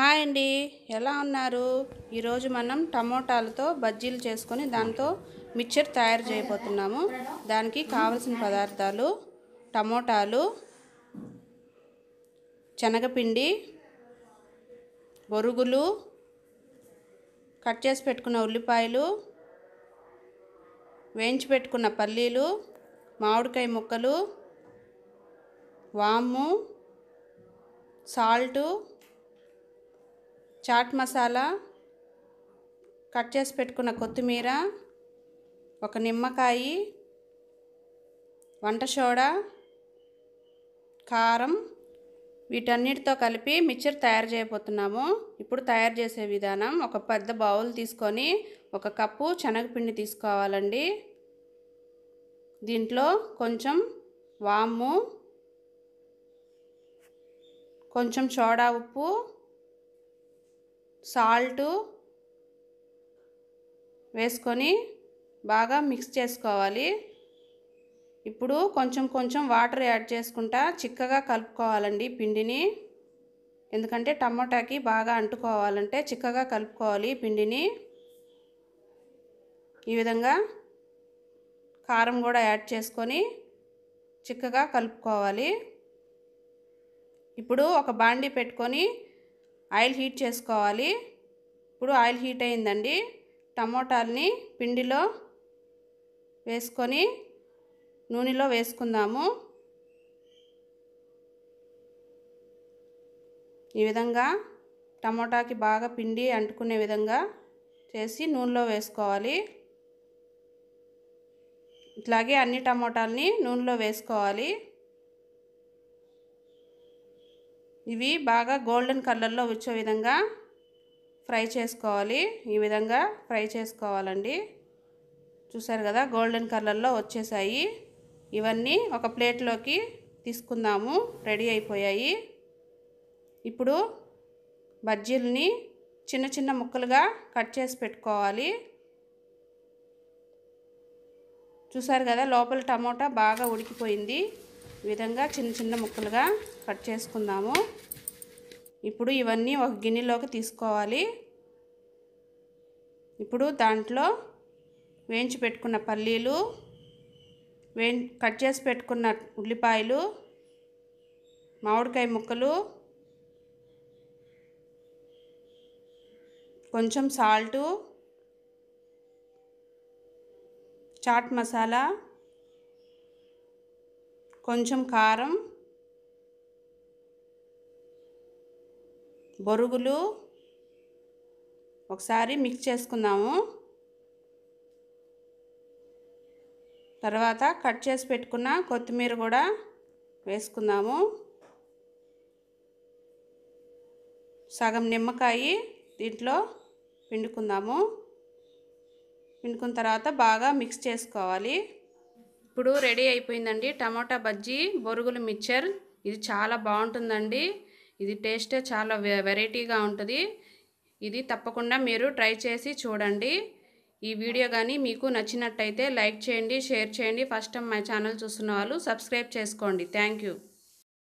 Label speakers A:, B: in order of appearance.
A: hi అండి ఎలా ఉన్నారు ఈరోజు మనం టమోటాలతో బజ్జీలు చేసుకొని దాంతో మిక్చర్ తయారు చేయబోతున్నాము దానికి కావలసిన పదార్థాలు టమోటాలు శనగపిండి బొరుగులు కట్ చేసి పెట్టుకున్న ఉల్లిపాయలు వేయించి పెట్టుకున్న పల్లీలు మామిడికాయ ముక్కలు వాము సాల్టు చాట్ మసాలా కట్ చేసి పెట్టుకున్న కొత్తిమీర ఒక నిమ్మకాయ వంట సోడా కారం వీటన్నిటితో కలిపి మిక్చర్ తయారు చేయబోతున్నాము ఇప్పుడు తయారు చేసే విధానం ఒక పెద్ద బౌల్ తీసుకొని ఒక కప్పు శనగపిండి తీసుకోవాలండి దీంట్లో కొంచెం వాము కొంచెం సోడా ఉప్పు సాల్టు వేసుకొని బాగా మిక్స్ చేసుకోవాలి ఇప్పుడు కొంచెం కొంచెం వాటర్ యాడ్ చేసుకుంటా చిక్కగా కలుపుకోవాలండి పిండిని ఎందుకంటే టమోటాకి బాగా అంటుకోవాలంటే చిక్కగా కలుపుకోవాలి పిండిని ఈ విధంగా కారం కూడా యాడ్ చేసుకొని చిక్కగా కలుపుకోవాలి ఇప్పుడు ఒక బాండి పెట్టుకొని ఆయిల్ హీట్ చేసుకోవాలి ఇప్పుడు ఆయిల్ హీట్ అయిందండి టమోటాలని పిండిలో వేసుకొని నూనెలో వేసుకుందాము ఈ విధంగా టమోటాకి బాగా పిండి అంటుకునే విధంగా చేసి నూనెలో వేసుకోవాలి ఇట్లాగే అన్ని టమోటాలని నూనెలో వేసుకోవాలి ఇవి బాగా గోల్డెన్ కలర్లో వచ్చే విధంగా ఫ్రై చేసుకోవాలి ఈ విధంగా ఫ్రై చేసుకోవాలండి చూసారు కదా గోల్డెన్ కలర్లో వచ్చేసాయి ఇవన్నీ ఒక ప్లేట్లోకి తీసుకుందాము రెడీ అయిపోయాయి ఇప్పుడు బజ్జీలని చిన్న చిన్న ముక్కలుగా కట్ చేసి పెట్టుకోవాలి చూసారు కదా లోపల టమోటా బాగా ఉడికిపోయింది ఈ విధంగా చిన్న చిన్న ముక్కలుగా కట్ చేసుకుందాము ఇప్పుడు ఇవన్నీ ఒక గిన్నెలోకి తీసుకోవాలి ఇప్పుడు దాంట్లో వేయించి పెట్టుకున్న పల్లీలు వే కట్ చేసి పెట్టుకున్న ఉల్లిపాయలు మామిడికాయ ముక్కలు కొంచెం సాల్టు చాట్ మసాలా కొంచెం కారం బొరుగులు ఒకసారి మిక్స్ చేసుకుందాము తర్వాత కట్ చేసి పెట్టుకున్న కొత్తిమీర కూడా వేసుకుందాము సగం నిమ్మకాయ దీంట్లో పిండుకుందాము పిండుకున్న తర్వాత బాగా మిక్స్ చేసుకోవాలి ఇప్పుడు రెడీ అయిపోయిందండి టమాటా బజ్జీ బొరుగులు మిక్చర్ ఇది చాలా బాగుంటుందండి ఇది టేస్ట్ చాలా వెరైటీగా ఉంటుంది ఇది తప్పకుండా మీరు ట్రై చేసి చూడండి ఈ వీడియో కానీ మీకు నచ్చినట్టయితే లైక్ చేయండి షేర్ చేయండి ఫస్ట్ టైం మా ఛానల్ చూస్తున్న వాళ్ళు సబ్స్క్రైబ్ చేసుకోండి థ్యాంక్